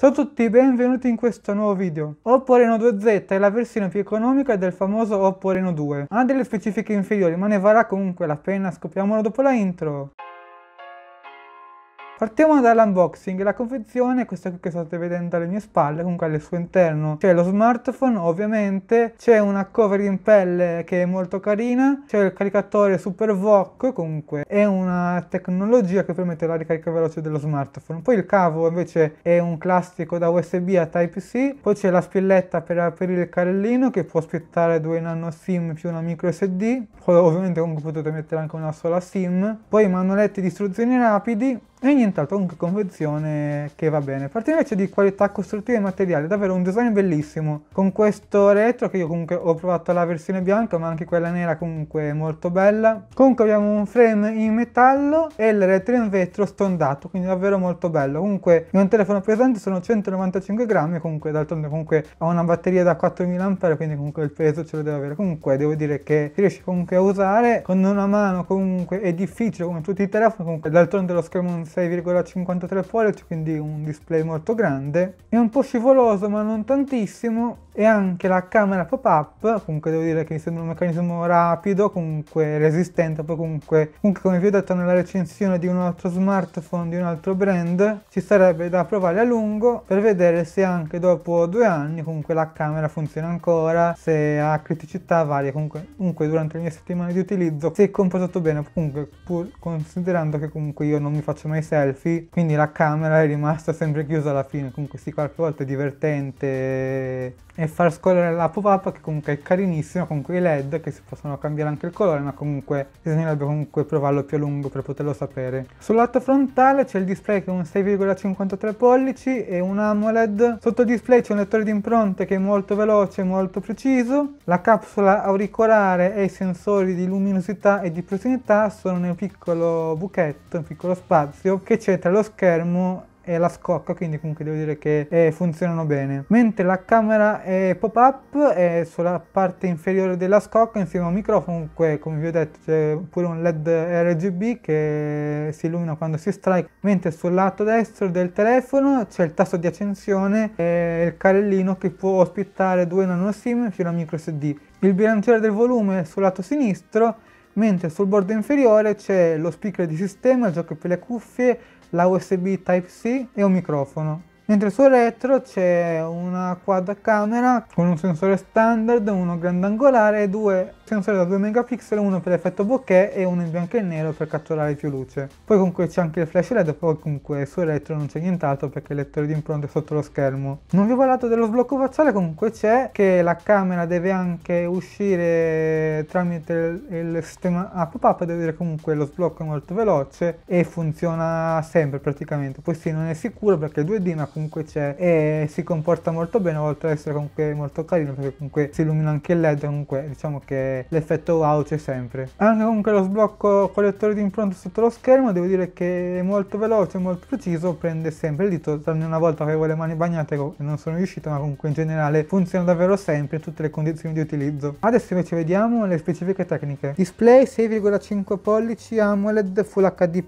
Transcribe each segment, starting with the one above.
Ciao a tutti, benvenuti in questo nuovo video. Oppo Reno 2Z è la versione più economica del famoso Oppo Reno 2. Ha delle specifiche inferiori, ma ne varrà comunque la pena, scopriamolo dopo la intro. Partiamo dall'unboxing, la confezione è questa che state vedendo alle mie spalle, comunque al suo interno c'è lo smartphone ovviamente, c'è una cover in pelle che è molto carina, c'è il caricatore super VOC, comunque è una tecnologia che permette la ricarica veloce dello smartphone, poi il cavo invece è un classico da USB a Type-C, poi c'è la spilletta per aprire il carrellino che può aspettare due nano SIM più una micro SD, poi ovviamente comunque potete mettere anche una sola SIM, poi manualetti di istruzioni rapidi, e nient'altro, comunque confezione che va bene. Partiamo invece di qualità costruttiva e materiale, davvero un design bellissimo. Con questo retro, che io comunque ho provato la versione bianca, ma anche quella nera comunque molto bella. Comunque abbiamo un frame in metallo e il retro in vetro stondato, quindi davvero molto bello. Comunque è un telefono pesante, sono 195 grammi, comunque d'altronde comunque ha una batteria da 4000 ampere, quindi comunque il peso ce lo deve avere. Comunque devo dire che riesce comunque a usare con una mano, comunque è difficile come tutti i telefoni, comunque d'altronde lo schermo non 6,53 pollici, quindi un display molto grande. È un po' scivoloso ma non tantissimo e anche la camera pop-up, comunque devo dire che mi sembra un meccanismo rapido, comunque resistente, poi comunque, comunque come vi ho detto nella recensione di un altro smartphone di un altro brand, ci sarebbe da provare a lungo per vedere se anche dopo due anni comunque la camera funziona ancora, se ha criticità varie, comunque, comunque durante le mie settimane di utilizzo si è comportato bene, comunque pur considerando che comunque io non mi faccio mai i selfie, quindi la camera è rimasta sempre chiusa alla fine, comunque sì, qualche volta è divertente e far scorrere la pop-up che comunque è carinissima con quei led che si possono cambiare anche il colore, ma comunque bisognerebbe comunque provarlo più a lungo per poterlo sapere. Sul lato frontale c'è il display che è un 6,53 pollici e un AMOLED, sotto il display c'è un lettore di impronte che è molto veloce, e molto preciso, la capsula auricolare e i sensori di luminosità e di prossimità sono nel piccolo buchetto, un piccolo spazio spazio che c'è tra lo schermo e la scocca quindi comunque devo dire che eh, funzionano bene mentre la camera è pop up è sulla parte inferiore della scocca insieme a un microfono comunque come vi ho detto c'è pure un led RGB che si illumina quando si strike mentre sul lato destro del telefono c'è il tasto di accensione e il carrellino che può ospitare due nano sim fino a micro sd il bilanciere del volume sul lato sinistro mentre sul bordo inferiore c'è lo speaker di sistema, il gioco per le cuffie, la USB Type-C e un microfono. Mentre sul retro c'è una quad camera con un sensore standard, uno grandangolare e due sensori da 2 megapixel, uno per effetto bokeh e uno in bianco e nero per catturare più luce. Poi comunque c'è anche il flash LED, poi comunque sul retro non c'è nient'altro perché il lettore di impronte è sotto lo schermo. Non vi ho parlato dello sblocco facciale, comunque c'è che la camera deve anche uscire tramite il, il sistema a ah, pop-up, devo dire comunque lo sblocco è molto veloce e funziona sempre praticamente. Poi sì, non è sicuro perché è 2D ma comunque comunque c'è e si comporta molto bene oltre ad essere comunque molto carino perché comunque si illumina anche il led comunque diciamo che l'effetto wow c'è sempre anche comunque lo sblocco collettore di impronte sotto lo schermo devo dire che è molto veloce molto preciso prende sempre il dito tranne una volta che avevo le mani bagnate non sono riuscito ma comunque in generale funziona davvero sempre in tutte le condizioni di utilizzo adesso invece vediamo le specifiche tecniche display 6,5 pollici AMOLED Full HD+,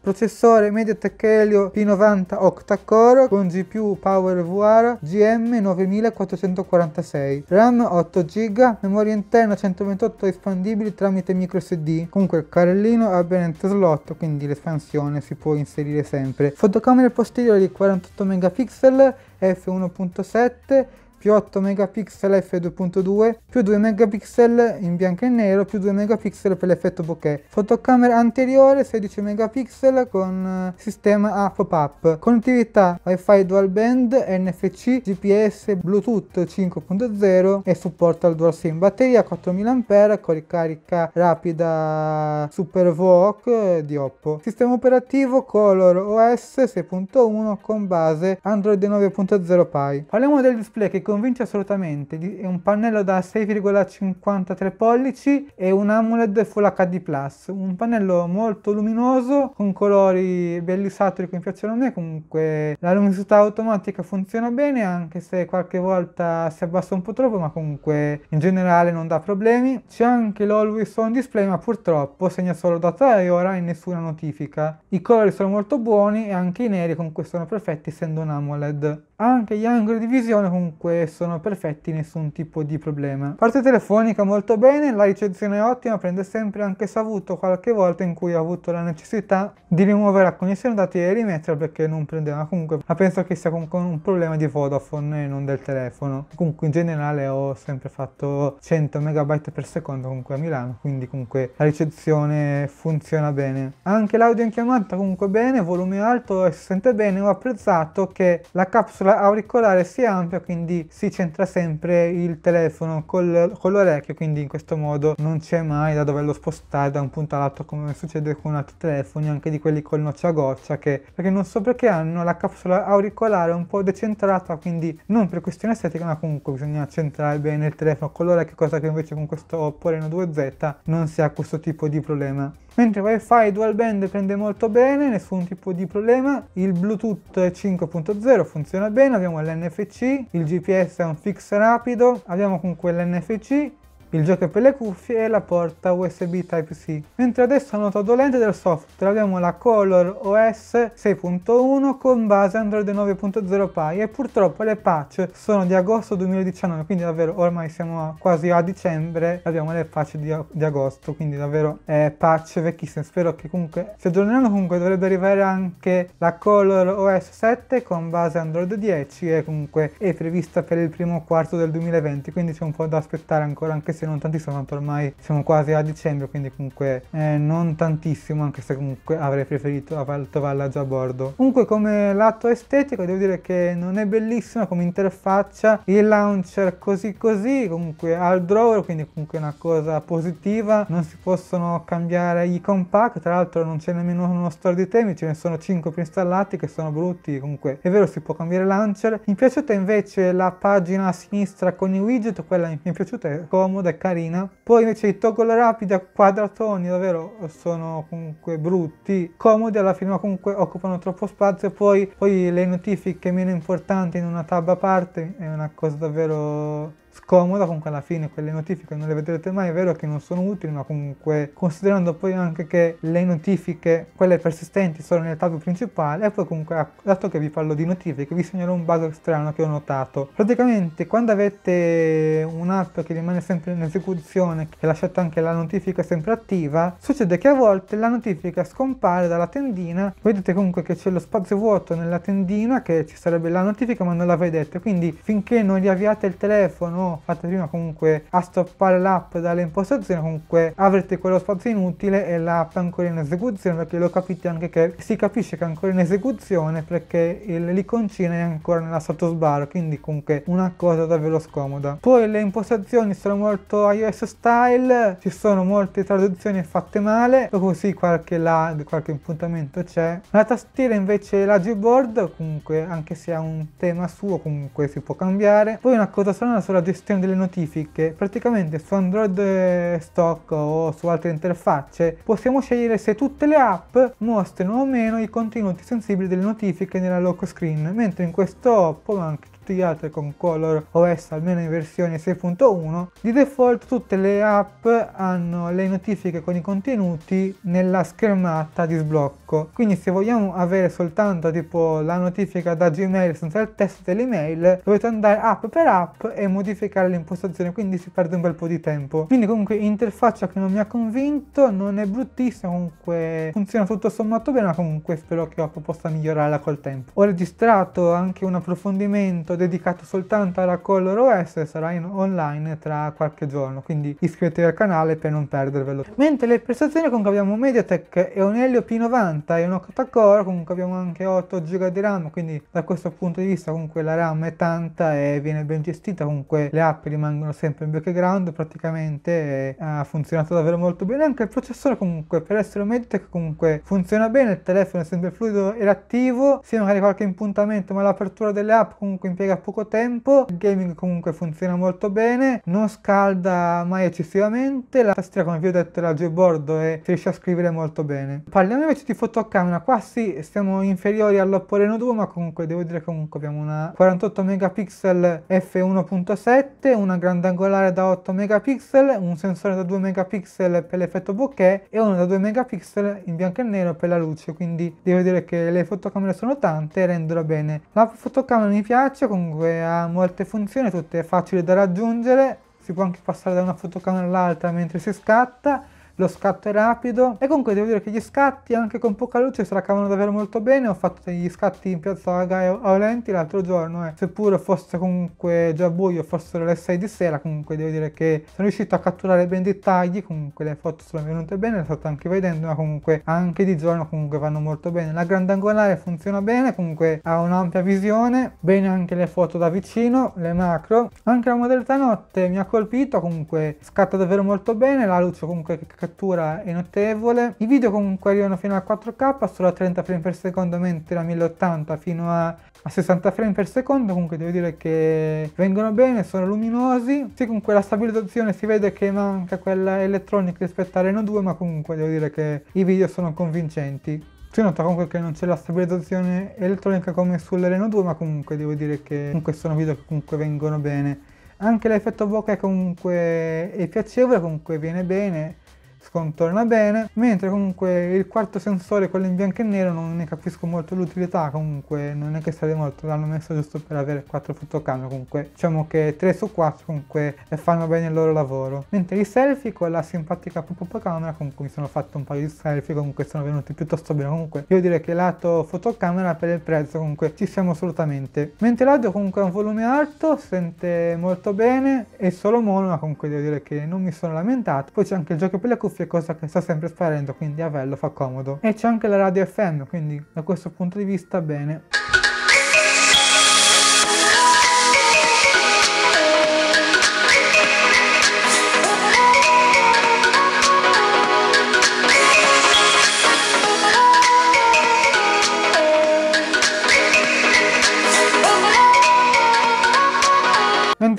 processore MediaTek Helio P90 octa-core lavoro con GPU PowerVR GM 9446, RAM 8 GB, memoria interna 128 espandibili tramite microSD. Comunque il carrellino ha ben slot, quindi l'espansione si può inserire sempre. Fotocamera posteriore di 48 megapixel f1.7 più 8 megapixel f2.2 più 2 megapixel in bianco e nero più 2 megapixel per l'effetto bokeh fotocamera anteriore 16 megapixel con eh, sistema a pop-up connettività wifi dual band NFC GPS Bluetooth 5.0 e supporto al dual sim batteria 4000 ampere con ricarica rapida super VOOC eh, di Oppo sistema operativo Color OS 6.1 con base Android 9.0 pi parliamo del display che convince assolutamente. È un pannello da 6,53 pollici e un AMOLED Full HD+. Un pannello molto luminoso, con colori belli saturi che mi piacciono a me. Comunque la luminosità automatica funziona bene, anche se qualche volta si abbassa un po' troppo, ma comunque in generale non dà problemi. C'è anche l'Always On Display, ma purtroppo segna solo da 3 ore e nessuna notifica. I colori sono molto buoni e anche i neri comunque sono perfetti essendo un AMOLED. Anche gli angoli di visione comunque sono perfetti, nessun tipo di problema. Parte telefonica molto bene, la ricezione è ottima, prende sempre anche se avuto qualche volta in cui ho avuto la necessità di rimuovere la connessione dati e rimetterla perché non prendeva comunque, ma penso che sia comunque un problema di Vodafone e non del telefono. Comunque in generale ho sempre fatto 100 MB per secondo comunque a Milano, quindi comunque la ricezione funziona bene. Anche l'audio in chiamata comunque bene, volume alto e si sente bene, ho apprezzato che la capsula auricolare si amplia quindi si centra sempre il telefono col, con l'orecchio quindi in questo modo non c'è mai da doverlo spostare da un punto all'altro come succede con altri telefoni anche di quelli col noccia a goccia che perché non so perché hanno la capsula auricolare un po' decentrata quindi non per questione estetica ma comunque bisogna centrare bene il telefono con l'orecchio cosa che invece con questo Oppo Reno 2Z non si ha questo tipo di problema mentre wifi dual band prende molto bene nessun tipo di problema il bluetooth 5.0 funziona bene abbiamo l'nfc il gps è un fix rapido abbiamo comunque l'nfc il jack per le cuffie e la porta USB Type-C. Mentre adesso la nota dolente del software abbiamo la Color OS 6.1 con base Android 9.0 Pie e purtroppo le patch sono di agosto 2019, quindi davvero ormai siamo quasi a dicembre abbiamo le patch di, di agosto, quindi davvero eh, patch vecchissime. Spero che comunque si aggiorneranno, comunque dovrebbe arrivare anche la Color OS 7 con base Android 10 e comunque è prevista per il primo quarto del 2020, quindi c'è un po' da aspettare ancora anche se se non tantissimo, ma ormai siamo quasi a dicembre, quindi comunque eh, non tantissimo, anche se comunque avrei preferito Altovalla già a bordo. Comunque come lato estetico devo dire che non è bellissima come interfaccia, il launcher così così, comunque ha il drawer, quindi comunque è una cosa positiva, non si possono cambiare i compact, tra l'altro non c'è nemmeno uno store di temi, ce ne sono 5 preinstallati che sono brutti, comunque è vero si può cambiare launcher. Mi è piaciuta invece la pagina a sinistra con i widget, quella mi è piaciuta, è comoda, è carina. Poi invece il Toggle a quadratoni davvero sono comunque brutti, comodi alla fine ma comunque occupano troppo spazio. Poi, poi le notifiche meno importanti in una tab a parte è una cosa davvero scomoda, comunque alla fine quelle notifiche non le vedrete mai, è vero che non sono utili, ma comunque considerando poi anche che le notifiche, quelle persistenti, sono nel tab principale e poi comunque ah, dato che vi parlo di notifiche vi segnalo un bug strano che ho notato. Praticamente quando avete un'app che rimane sempre in esecuzione e lasciate anche la notifica sempre attiva, succede che a volte la notifica scompare dalla tendina, vedete comunque che c'è lo spazio vuoto nella tendina che ci sarebbe la notifica ma non la vedete, quindi finché non riavviate il telefono abbiamo fatto prima comunque a stoppare l'app dalle impostazioni comunque avrete quello spazio inutile e l'app ancora in esecuzione perché lo capite anche che si capisce che è ancora in esecuzione perché l'iconcina è ancora nella sottosbarra quindi comunque una cosa davvero scomoda poi le impostazioni sono molto iOS style ci sono molte traduzioni fatte male dopo sì qualche lag qualche impuntamento c'è la tastiera invece è la Gboard comunque anche se ha un tema suo comunque si può cambiare poi una cosa strana sulla Gboard gestione delle notifiche, praticamente su Android eh, Stock o su altre interfacce possiamo scegliere se tutte le app mostrano o meno i contenuti sensibili delle notifiche nella lock screen, mentre in questo può anche tutte le altre con Color OS almeno in versione 6.1, di default tutte le app hanno le notifiche con i contenuti nella schermata di sblocco. Quindi se vogliamo avere soltanto tipo la notifica da Gmail senza il testo dell'email, dovete andare app per app e modificare l'impostazione, quindi si perde un bel po' di tempo. Quindi comunque interfaccia che non mi ha convinto, non è bruttissima, comunque funziona tutto sommato bene, ma comunque spero che Oppo possa migliorarla col tempo. Ho registrato anche un approfondimento dedicato soltanto alla ColorOS e sarà online tra qualche giorno, quindi iscrivetevi al canale per non perdervelo. Mentre le prestazioni comunque abbiamo Mediatek e un Helio P90 e un octa-core, comunque abbiamo anche 8 GB di RAM, quindi da questo punto di vista comunque la RAM è tanta e viene ben gestita, comunque le app rimangono sempre in background praticamente ha funzionato davvero molto bene, anche il processore comunque per essere un Mediatek comunque funziona bene, il telefono è sempre fluido e attivo, sia magari qualche impuntamento ma l'apertura delle app comunque in impiega poco tempo, il gaming comunque funziona molto bene, non scalda mai eccessivamente, la tastiera come vi ho detto era board e si riesce a scrivere molto bene. Parliamo invece di fotocamera, qua sì siamo inferiori all'Oppo Reno 2 ma comunque devo dire comunque abbiamo una 48 megapixel f1.7, una grandangolare da 8 megapixel, un sensore da 2 megapixel per l'effetto bokeh e uno da 2 megapixel in bianco e nero per la luce, quindi devo dire che le fotocamere sono tante e rendono bene. La fotocamera mi piace, comunque ha molte funzioni, tutte facili da raggiungere, si può anche passare da una fotocamera all'altra mentre si scatta lo scatto è rapido e comunque devo dire che gli scatti anche con poca luce se la davvero molto bene ho fatto degli scatti in piazza Gaia Aulenti l'altro giorno e eh. seppure fosse comunque già buio fossero le 6 di sera comunque devo dire che sono riuscito a catturare ben dettagli comunque le foto sono venute bene le state anche vedendo ma comunque anche di giorno comunque vanno molto bene la grandangolare funziona bene comunque ha un'ampia visione bene anche le foto da vicino le macro anche la modalità notte mi ha colpito comunque scatta davvero molto bene la luce comunque che apertura è notevole. I video comunque arrivano fino a 4K, solo a 30 frame per secondo, mentre a 1080 fino a a 60 frame per secondo comunque devo dire che vengono bene sono luminosi sì comunque la stabilizzazione si vede che manca quella elettronica rispetto a Reno 2 ma comunque devo dire che i video sono convincenti si nota comunque che non c'è la stabilizzazione elettronica come sulle 2 ma comunque devo dire che comunque sono video che comunque vengono bene anche l'effetto bocca è comunque è piacevole comunque viene bene scontorna bene, mentre comunque il quarto sensore, quello in bianco e nero, non ne capisco molto l'utilità, comunque non è che sarebbe molto, l'hanno messo giusto per avere quattro fotocamere, comunque diciamo che 3 su 4 comunque eh, fanno bene il loro lavoro. Mentre i selfie con la simpatica pop-up camera, comunque mi sono fatto un paio di selfie, comunque sono venuti piuttosto bene, comunque io direi che lato fotocamera per il prezzo comunque ci siamo assolutamente. Mentre l'audio comunque ha un volume alto, sente molto bene, è solo mono, ma comunque devo dire che non mi sono lamentato. Poi c'è anche il gioco per le cuffie cuffie, cosa che sta sempre sparendo, quindi a Vello fa comodo. E c'è anche la radio FM, quindi da questo punto di vista bene.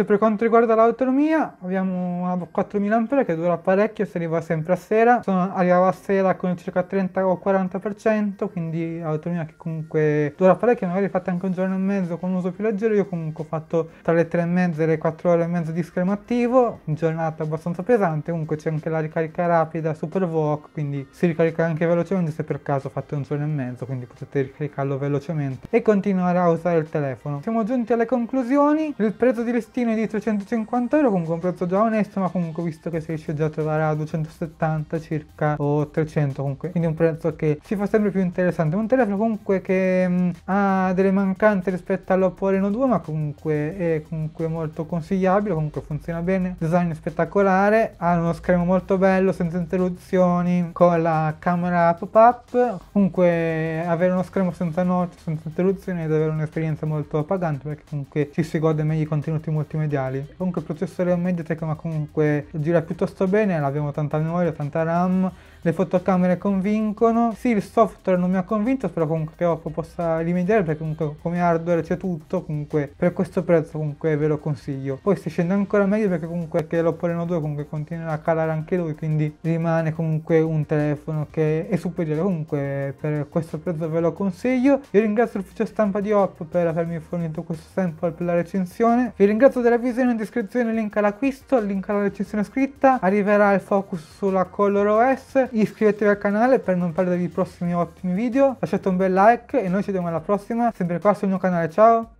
Mentre per quanto riguarda l'autonomia abbiamo una 4000A che dura parecchio, si arriva sempre a sera, Sono, arrivava a sera con circa 30 o 40%, quindi l'autonomia che comunque dura parecchio, magari fatta anche un giorno e mezzo con un uso più leggero, io comunque ho fatto tra le 3 e mezza e le 4 ore e mezzo di schermo attivo, giornata abbastanza pesante, comunque c'è anche la ricarica rapida, super VOC, quindi si ricarica anche velocemente se per caso fate un giorno e mezzo, quindi potete ricaricarlo velocemente e continuare a usare il telefono. Siamo giunti alle conclusioni, il prezzo di listino confezione di 350 euro comunque un prezzo già onesto ma comunque visto che si riesce già a trovare a 270 circa o 300 comunque quindi un prezzo che si fa sempre più interessante un telefono comunque che mh, mm, ha delle mancanze rispetto all'Oppo Reno 2 ma comunque è comunque molto consigliabile comunque funziona bene design spettacolare ha uno schermo molto bello senza interruzioni con la camera pop up comunque avere uno schermo senza notte senza interruzioni è davvero un'esperienza molto pagante perché comunque ci si gode meglio i contenuti multimediali multimediali. Comunque il processore MediaTek ma comunque gira piuttosto bene, abbiamo tanta memoria, tanta RAM, le fotocamere convincono. Sì, il software non mi ha convinto, spero comunque che Oppo possa rimediare perché comunque come hardware c'è tutto, comunque per questo prezzo comunque ve lo consiglio. Poi si scende ancora meglio perché comunque che l'Oppo Reno 2 comunque continuerà a calare anche lui, quindi rimane comunque un telefono che è superiore. Comunque per questo prezzo ve lo consiglio. Io ringrazio l'ufficio stampa di Oppo per avermi fornito questo sample per la recensione. Vi ringrazio costo della visione in descrizione link all'acquisto, link alla recensione scritta, arriverà il focus sulla Color OS, iscrivetevi al canale per non perdere i prossimi ottimi video, lasciate un bel like e noi ci vediamo alla prossima, sempre qua sul mio canale, ciao!